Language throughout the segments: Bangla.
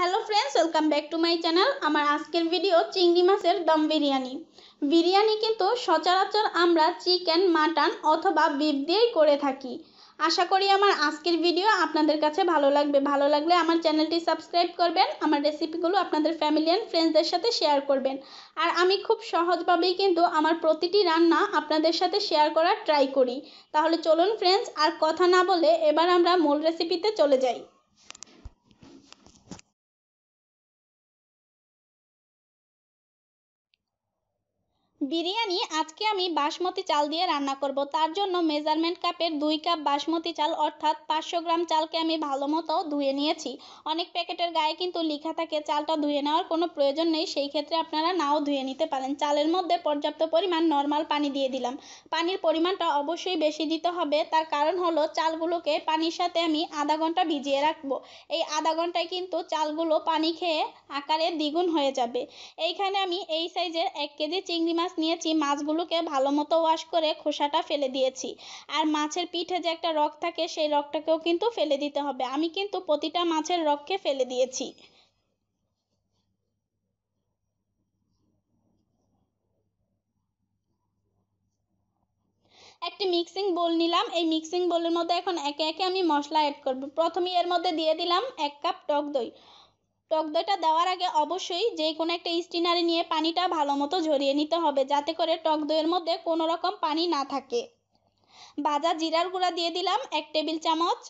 Hello friends welcome back to my channel আমার আজকের ভিডিও চিংড়ি মাছের দম বিরিয়ানি বিরিয়ানি কিন্তু সচরাচর আমরা চিকেন মাটন অথবা বিফ দিয়েই করে থাকি আশা করি আমার আজকের ভিডিও আপনাদের কাছে ভালো লাগবে ভালো লাগলে আমার চ্যানেলটি সাবস্ক্রাইব করবেন আমার রেসিপিগুলো আপনাদের ফ্যামিলি অ্যান্ড ফ্রেন্ডসদের সাথে শেয়ার করবেন আর আমি খুব সহজভাবেই কিন্তু আমার প্রতিটি রান্না আপনাদের সাথে শেয়ার করার ট্রাই করি তাহলে চলুন ফ্রেন্ডস আর কথা না বলে এবার আমরা মূল রেসিপিতে চলে যাই বিরিয়ানি আজকে আমি বাসমতি চাল দিয়ে রান্না করব তার জন্য মেজারমেন্ট কাপের দুই কাপ বাসমতি চাল অর্থাৎ পাঁচশো গ্রাম চালকে আমি ভালো মতো ধুয়ে নিয়েছি অনেক প্যাকেটের গায়ে কিন্তু লেখা থাকে চালটা ধুয়ে নেওয়ার কোনো প্রয়োজন নেই সেই ক্ষেত্রে আপনারা নাও ধুয়ে নিতে পারেন চালের মধ্যে পর্যাপ্ত পরিমাণ নর্মাল পানি দিয়ে দিলাম পানির পরিমাণটা অবশ্যই বেশি দিতে হবে তার কারণ হলো চালগুলোকে পানির সাথে আমি আধা ঘন্টা ভিজিয়ে রাখবো এই আধা ঘন্টায় কিন্তু চালগুলো পানি খেয়ে আকারে দ্বিগুণ হয়ে যাবে এইখানে আমি এই সাইজের এক কেজি চিংড়ি মাছ মাছ নিয়েছি মাছগুলোকে ভালো মতো ওয়াশ করে খোসাটা ফেলে দিয়েছি আর মাছের পিঠে যে একটা রক থাকে সেই রকটাকেও কিন্তু ফেলে দিতে হবে আমি কিন্তু প্রতিটা মাছের রককে ফেলে দিয়েছি একটি মিক্সিং বোল নিলাম এই মিক্সিং বোলের মধ্যে এখন একে একে আমি মশলা অ্যাড করব প্রথমে এর মধ্যে দিয়ে দিলাম এক কাপ টক দই টক দইটা দেওয়ার আগে অবশ্যই যে কোনো একটা স্টিনারে নিয়ে পানিটা ভালো মতো ঝরিয়ে নিতে হবে যাতে করে টক দইয়ের মধ্যে কোনো রকম পানি না থাকে ভাজা জিরার গুঁড়া দিয়ে দিলাম এক টেবিল চামচ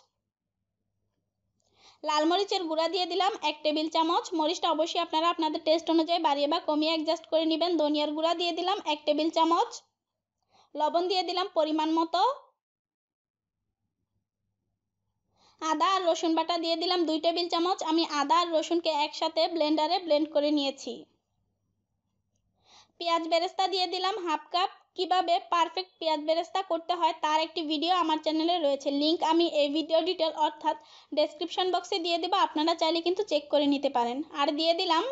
লাল মরিচের গুঁড়া দিয়ে দিলাম এক টেবিল চামচ মরিচটা অবশ্যই আপনারা আপনাদের টেস্ট অনুযায়ী বাড়িয়ে বা কমিয়ে অ্যাডজাস্ট করে নেবেন ধনিয়ার গুঁড়া দিয়ে দিলাম এক টেবিল চামচ লবণ দিয়ে দিলাম পরিমাণ মতো আদা আর রসুন বাটা দিয়ে দিলাম দুই টেবিল চামচ আমি আদা আর রসুনকে একসাথে ব্লেন্ডারে ব্লেন্ড করে নিয়েছি পেঁয়াজ বেরেস্তা দিয়ে দিলাম হাফ কাপ কিভাবে পারফেক্ট পেঁয়াজ বেরেস্তা করতে হয় তার একটি ভিডিও আমার চ্যানেলে রয়েছে লিংক আমি এই ভিডিও ডিটেল অর্থাৎ ডেসক্রিপশন বক্সে দিয়ে দেবো আপনারা চাইলে কিন্তু চেক করে নিতে পারেন আর দিয়ে দিলাম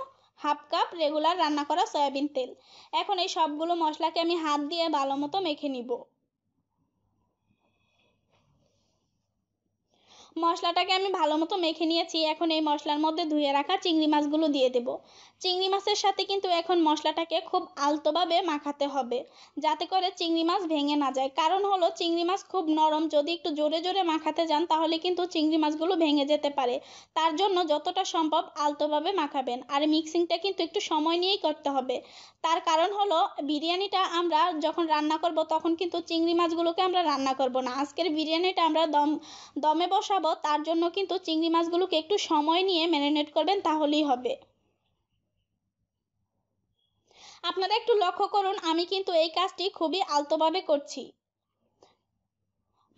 হাফ কাপ রেগুলার রান্না করা সয়াবিন তেল এখন এই সবগুলো মশলাকে আমি হাত দিয়ে ভালো মতো মেখে নিব মশলাটাকে আমি ভালো মতো মেখে নিয়েছি এখন এই মশলার মধ্যে ধুয়ে রাখা চিংড়ি মাছগুলো দিয়ে দেব চিংড়ি মাছের সাথে কিন্তু এখন মশলাটাকে খুব আলতোভাবে মাখাতে হবে যাতে করে চিংড়ি মাছ ভেঙে না যায় কারণ হলো চিংড়ি মাছ খুব নরম যদি একটু জোরে জোরে মাখাতে যান তাহলে কিন্তু চিংড়ি মাছগুলো ভেঙে যেতে পারে তার জন্য যতটা সম্ভব আলতোভাবে মাখাবেন আর মিক্সিংটা কিন্তু একটু সময় নিয়েই করতে হবে তার কারণ হলো বিরিয়ানিটা আমরা যখন রান্না করব তখন কিন্তু চিংড়ি মাছগুলোকে আমরা রান্না করব না আজকের বিরিয়ানিটা আমরা দম দমে বসা বানাবো তার জন্য কিন্তু চিংড়ি মাছগুলোকে একটু সময় নিয়ে ম্যারিনেট করবেন তাহলেই হবে আপনারা একটু লক্ষ্য করুন আমি কিন্তু এই কাজটি খুবই আলতোভাবে করছি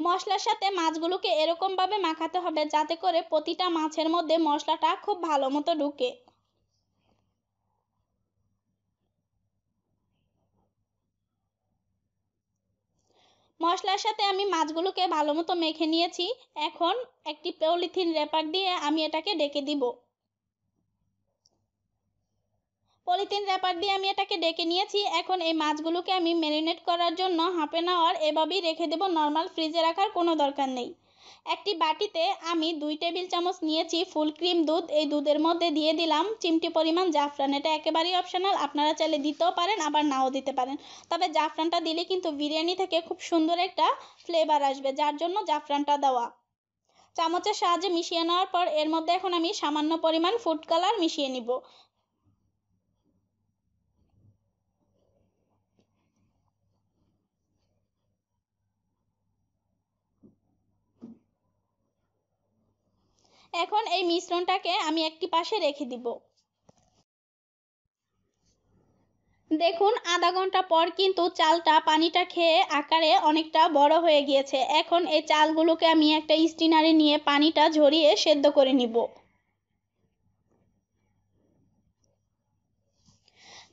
মশলার সাথে মাছগুলোকে এরকমভাবে মাখাতে হবে যাতে করে প্রতিটা মাছের মধ্যে মশলাটা খুব ভালো মতো ঢুকে মশলার সাথে আমি মাছগুলোকে ভালো মতো মেখে নিয়েছি এখন একটি পলিথিন র্যাপার দিয়ে আমি এটাকে ডেকে দিব পলিথিন র্যাপার দিয়ে আমি এটাকে ডেকে নিয়েছি এখন এই মাছগুলোকে আমি ম্যারিনেট করার জন্য হাফ এন আওয়ার এভাবেই রেখে দেব নর্মাল ফ্রিজে রাখার কোনো দরকার নেই একটি বাটিতে আমি দুই টেবিল চামচ নিয়েছি ফুল ক্রিম দুধ এই দুধের মধ্যে দিয়ে দিলাম চিমটি পরিমাণ জাফরান এটা একেবারেই অপশনাল আপনারা চাইলে দিতেও পারেন আবার নাও দিতে পারেন তবে জাফরানটা দিলে কিন্তু বিরিয়ানি থেকে খুব সুন্দর একটা ফ্লেভার আসবে যার জন্য জাফরানটা দেওয়া চামচের সাহায্যে মিশিয়ে নেওয়ার পর এর মধ্যে এখন আমি সামান্য পরিমাণ ফুড কালার মিশিয়ে নিব এখন এই মিশ্রণটাকে আমি একটি পাশে রেখে দিব দেখুন আধা ঘন্টা পর কিন্তু চালটা পানিটা খেয়ে আকারে অনেকটা বড় হয়ে গিয়েছে এখন এই চালগুলোকে আমি একটা স্টিনারে নিয়ে পানিটা ঝরিয়ে সেদ্ধ করে নিব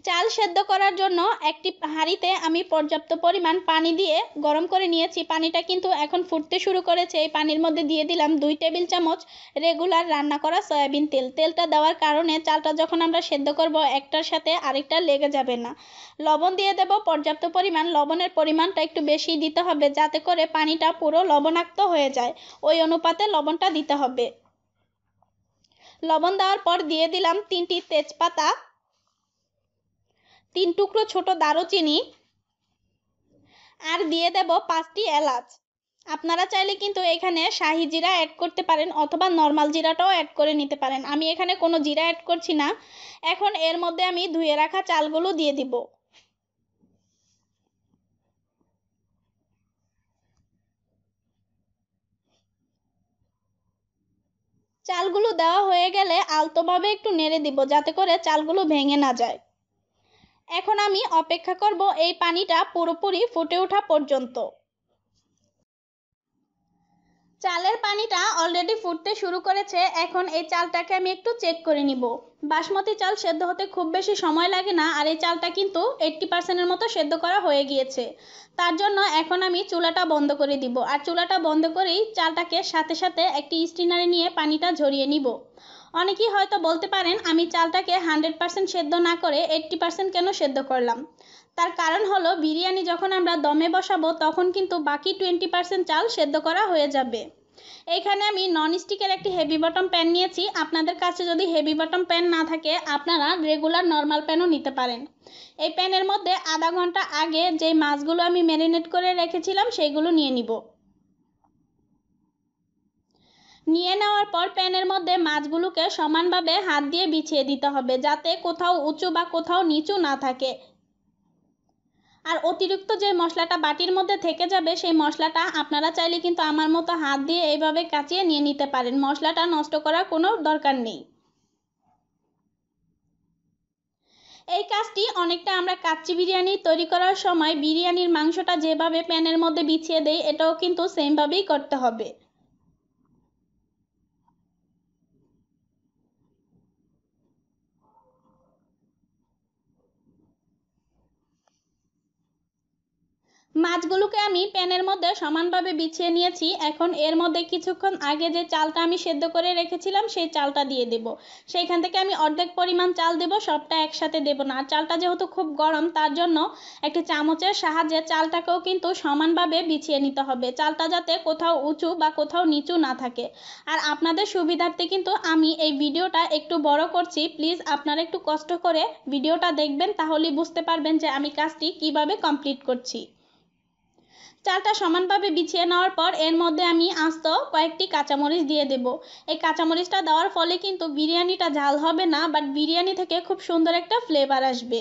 চাল সেদ্ধ করার জন্য একটি হাঁড়িতে আমি পর্যাপ্ত পরিমাণ পানি দিয়ে গরম করে নিয়েছি পানিটা কিন্তু এখন ফুটতে শুরু করেছে এই পানির মধ্যে দিয়ে দিলাম দুই টেবিল চামচ রেগুলার রান্না করা সয়াবিন তেল তেলটা দেওয়ার কারণে চালটা যখন আমরা সেদ্ধ করব একটার সাথে আরেকটা লেগে যাবে না লবণ দিয়ে দেব পর্যাপ্ত পরিমাণ লবণের পরিমাণটা একটু বেশি দিতে হবে যাতে করে পানিটা পুরো লবণাক্ত হয়ে যায় ওই অনুপাতে লবণটা দিতে হবে লবণ দেওয়ার পর দিয়ে দিলাম তিনটি তেজপাতা তিন টুকরো ছোট দারুচিনি আর দিয়ে দেব পাঁচটি এলাচ আপনারা চাইলে কিন্তু এখানে শাহি জিরা অ্যাড করতে পারেন অথবা নর্মাল জিরাটাও অ্যাড করে নিতে পারেন আমি এখানে কোনো জিরা অ্যাড করছি না এখন এর মধ্যে আমি ধুয়ে রাখা চালগুলো দিয়ে দিব চালগুলো দেওয়া হয়ে গেলে আলতোভাবে একটু নেড়ে দিব যাতে করে চালগুলো ভেঙে না যায় এখন আমি অপেক্ষা করব এই পানিটা পুরোপুরি ফুটে ওঠা পর্যন্ত চালের পানিটা অলরেডি ফুটতে শুরু করেছে এখন এই চালটাকে আমি একটু চেক করে নিব বাসমতি চাল সেদ্ধ হতে খুব বেশি সময় লাগে না আর এই চালটা কিন্তু এইট্টি পার্সেন্টের মতো সেদ্ধ করা হয়ে গিয়েছে তার জন্য এখন আমি চুলাটা বন্ধ করে দিব আর চুলাটা বন্ধ করেই চালটাকে সাথে সাথে একটি স্টিনারে নিয়ে পানিটা ঝরিয়ে নিব অনেকেই হয়তো বলতে পারেন আমি চালটাকে হান্ড্রেড পার্সেন্ট সেদ্ধ না করে এইট্টি পার্সেন্ট কেন সেদ্ধ করলাম তার কারণ হলো বিরিয়ানি যখন আমরা দমে বসাবো তখন কিন্তু বাকি টোয়েন্টি পার্সেন্ট চাল সেদ্ধ করা হয়ে যাবে এখানে আমি নন স্টিকের একটি হেভি বটম প্যান নিয়েছি আপনাদের কাছে যদি হেভি বটম প্যান না থাকে আপনারা রেগুলার নর্মাল প্যানও নিতে পারেন এই প্যানের মধ্যে আধা ঘন্টা আগে যেই মাছগুলো আমি ম্যারিনেট করে রেখেছিলাম সেইগুলো নিয়ে নিব নিয়ে নেওয়ার পর প্যানের মধ্যে মাছগুলোকে সমানভাবে হাত দিয়ে বিছিয়ে দিতে হবে যাতে কোথাও উঁচু বা কোথাও নিচু না থাকে আর অতিরিক্ত যে মশলাটা বাটির মধ্যে থেকে যাবে সেই মশলাটা আপনারা চাইলে কিন্তু আমার মতো হাত দিয়ে এইভাবে কাচিয়ে নিয়ে নিতে পারেন মশলাটা নষ্ট করার কোনো দরকার নেই এই কাজটি অনেকটা আমরা কাচ্চি বিরিয়ানি তৈরি করার সময় বিরিয়ানির মাংসটা যেভাবে প্যানের মধ্যে বিছিয়ে দেই এটাও কিন্তু সেমভাবেই করতে হবে মাছগুলোকে আমি প্যানের মধ্যে সমানভাবে বিছিয়ে নিয়েছি এখন এর মধ্যে কিছুক্ষণ আগে যে চালটা আমি সেদ্ধ করে রেখেছিলাম সেই চালটা দিয়ে দেব সেইখান থেকে আমি অর্ধেক পরিমাণ চাল দেব সবটা একসাথে দেব না চালটা যেহেতু খুব গরম তার জন্য একটি চামচের সাহায্যে চালটাকেও কিন্তু সমানভাবে বিছিয়ে নিতে হবে চালটা যাতে কোথাও উঁচু বা কোথাও নিচু না থাকে আর আপনাদের সুবিধার্থে কিন্তু আমি এই ভিডিওটা একটু বড় করছি প্লিজ আপনারা একটু কষ্ট করে ভিডিওটা দেখবেন তাহলেই বুঝতে পারবেন যে আমি কাজটি কিভাবে কমপ্লিট করছি চালটা সমানভাবে বিছিয়ে নেওয়ার পর এর মধ্যে আমি আস্ত কয়েকটি কাঁচামরিচ দিয়ে দেব এই কাঁচামরিচটা দেওয়ার ফলে কিন্তু বিরিয়ানিটা ঝাল হবে না বাট বিরিয়ানি থেকে খুব সুন্দর একটা ফ্লেভার আসবে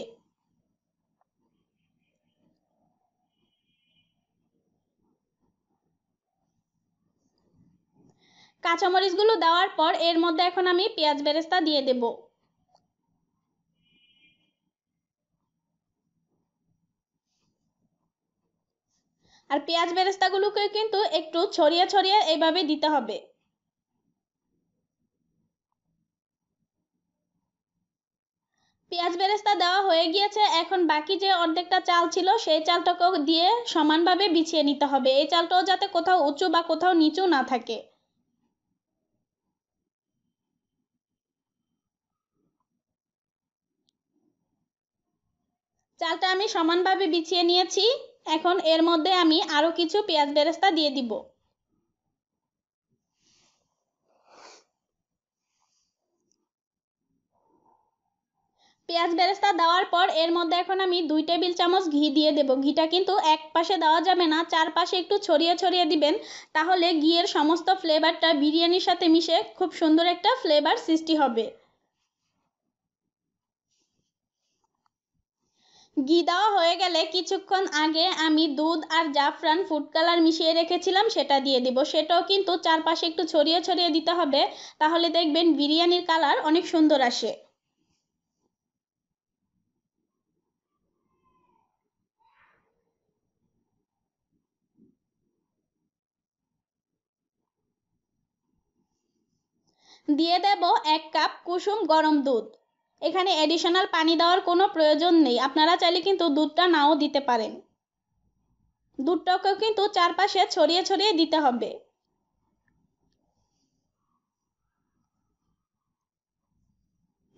কাঁচামরিচগুলো দেওয়ার পর এর মধ্যে এখন আমি পেঁয়াজ বেরেস্তা দিয়ে দেবো আর পেঁয়াজ বেরেস্তাগুলোকে কিন্তু একটু ছড়িয়ে ছড়িয়ে এইভাবে দিতে হবে পেঁয়াজ বেরেস্তা দেওয়া হয়ে গিয়েছে এখন বাকি যে অর্ধেকটা চাল ছিল সেই চালটাকেও দিয়ে সমানভাবে বিছিয়ে নিতে হবে এই চালটাও যাতে কোথাও উঁচু বা কোথাও নিচু না থাকে চালটা আমি সমানভাবে বিছিয়ে নিয়েছি এখন এর মধ্যে আমি আরও কিছু পেঁয়াজ বেরেস্তা দিয়ে দিব পেঁয়াজ বেরেস্তা দেওয়ার পর এর মধ্যে এখন আমি দুই টেবিল চামচ ঘি দিয়ে দেব ঘিটা কিন্তু এক পাশে দেওয়া যাবে না চার পাশে একটু ছড়িয়ে ছড়িয়ে দিবেন তাহলে ঘিয়ের সমস্ত ফ্লেভারটা বিরিয়ানির সাথে মিশে খুব সুন্দর একটা ফ্লেভার সৃষ্টি হবে ঘি দেওয়া হয়ে গেলে কিছুক্ষণ আগে আমি দুধ আর জাফরান ফুড কালার মিশিয়ে রেখেছিলাম সেটা দিয়ে দিব সেটাও কিন্তু চারপাশে একটু ছড়িয়ে ছড়িয়ে দিতে হবে তাহলে দেখবেন বিরিয়ানির কালার অনেক সুন্দর আসে দিয়ে দেব এক কাপ কুসুম গরম দুধ এখানে অ্যাডিশনাল পানি দেওয়ার কোনো প্রয়োজন নেই আপনারা চাইলে কিন্তু দুধটা নাও দিতে পারেন দুধটাকেও কিন্তু চারপাশে ছড়িয়ে ছড়িয়ে দিতে হবে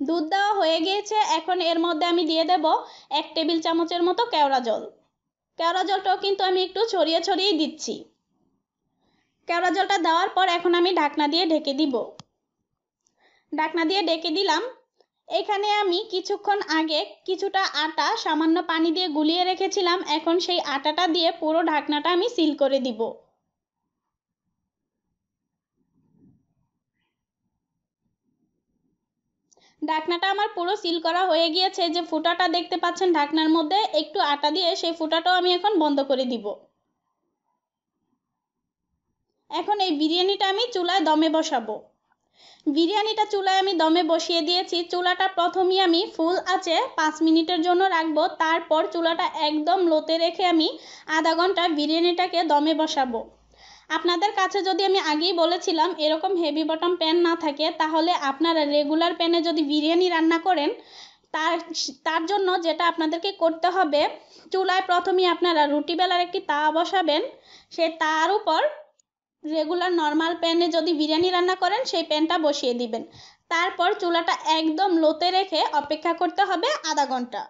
দুধ দেওয়া হয়ে গিয়েছে এখন এর মধ্যে আমি দিয়ে দেব এক টেবিল চামচের মতো কেওড়া জল কেওড়া জলটাও কিন্তু আমি একটু ছড়িয়ে ছড়িয়ে দিচ্ছি কেওড়া জলটা দেওয়ার পর এখন আমি ঢাকনা দিয়ে ঢেকে দিব ঢাকনা দিয়ে ঢেকে দিলাম এখানে আমি কিছুক্ষণ আগে কিছুটা আটা সামান্য পানি দিয়ে গুলিয়ে রেখেছিলাম এখন সেই আটাটা দিয়ে পুরো ঢাকনাটা আমি সিল করে দিব ঢাকনাটা আমার পুরো সিল করা হয়ে গিয়েছে যে ফুটাটা দেখতে পাচ্ছেন ঢাকনার মধ্যে একটু আটা দিয়ে সেই ফুটাটাও আমি এখন বন্ধ করে দিব এখন এই বিরিয়ানিটা আমি চুলায় দমে বসাবো বিরিয়ানিটা চুলায় আমি দমে বসিয়ে দিয়েছি চুলাটা প্রথমেই আমি ফুল আছে পাঁচ মিনিটের জন্য রাখবো তারপর চুলাটা একদম লোতে রেখে আমি আধা ঘন্টা বিরিয়ানিটাকে দমে বসাবো আপনাদের কাছে যদি আমি আগেই বলেছিলাম এরকম হেভি বটম প্যান না থাকে তাহলে আপনারা রেগুলার প্যানে যদি বিরিয়ানি রান্না করেন তার তার জন্য যেটা আপনাদেরকে করতে হবে চুলায় প্রথমেই আপনারা রুটি বেলার একটি তা বসাবেন সে তার উপর রেগুলার নর্মাল প্যানে যদি বিরিয়ানি রান্না করেন সেই প্যানটা বসিয়ে দিবেন তারপর চুলাটা একদম লোতে রেখে অপেক্ষা করতে হবে আধা ঘন্টা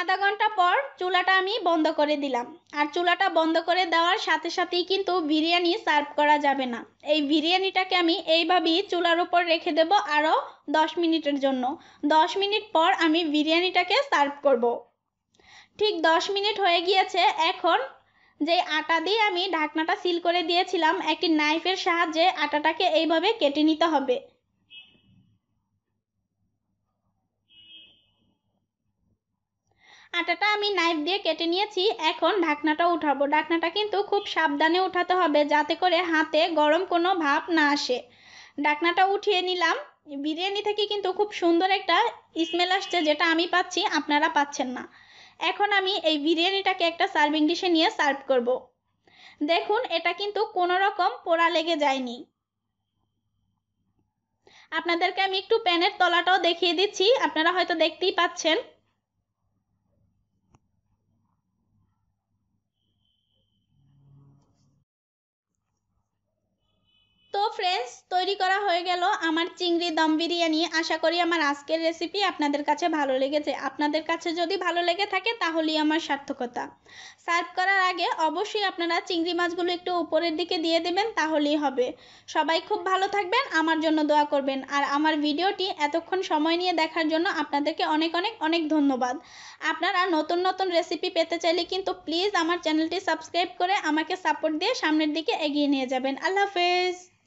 আধা ঘন্টা পর চুলাটা আমি বন্ধ করে দিলাম আর চুলাটা বন্ধ করে দেওয়ার সাথে সাথেই কিন্তু বিরিয়ানি সার্ভ করা যাবে না এই বিরিয়ানিটাকে আমি এইভাবেই চুলার উপর রেখে দেব আরও দশ মিনিটের জন্য দশ মিনিট পর আমি বিরিয়ানিটাকে সার্ভ করব ঠিক দশ মিনিট হয়ে গিয়েছে এখন যে আটা দিয়ে আমি ঢাকনাটা সিল করে দিয়েছিলাম একটি নাইফের সাহায্যে আটাটাকে এইভাবে কেটে নিতে হবে আটাটা আমি নাইফ দিয়ে কেটে নিয়েছি এখন ঢাকনাটা উঠাবো ঢাকনাটা কিন্তু খুব সাবধানে উঠাতে হবে যাতে করে হাতে গরম কোনো ভাব না আসে ঢাকনাটা উঠিয়ে নিলাম বিরিয়ানি থেকে কিন্তু খুব সুন্দর একটা স্মেল আসছে যেটা আমি পাচ্ছি আপনারা পাচ্ছেন না এখন আমি এই বিরিয়ানিটাকে একটা সার্ভিং ডিশে নিয়ে সার্ভ করব। দেখুন এটা কিন্তু কোনো রকম পোড়া লেগে যায়নি আপনাদেরকে আমি একটু প্যানের তলাটাও দেখিয়ে দিচ্ছি আপনারা হয়তো দেখতেই পাচ্ছেন তো ফ্রেন্ডস তৈরি করা হয়ে গেল আমার চিংড়ি দম বিরিয়ানি আশা করি আমার আজকের রেসিপি আপনাদের কাছে ভালো লেগেছে আপনাদের কাছে যদি ভালো লেগে থাকে তাহলেই আমার সার্থকতা সার্ভ করার আগে অবশ্যই আপনারা চিংড়ি মাছগুলো একটু উপরের দিকে দিয়ে দেবেন তাহলেই হবে সবাই খুব ভালো থাকবেন আমার জন্য দোয়া করবেন আর আমার ভিডিওটি এতক্ষণ সময় নিয়ে দেখার জন্য আপনাদেরকে অনেক অনেক অনেক ধন্যবাদ আপনারা নতুন নতুন রেসিপি পেতে চাইলে কিন্তু প্লিজ আমার চ্যানেলটি সাবস্ক্রাইব করে আমাকে সাপোর্ট দিয়ে সামনের দিকে এগিয়ে নিয়ে যাবেন আল্লাহ হাফেজ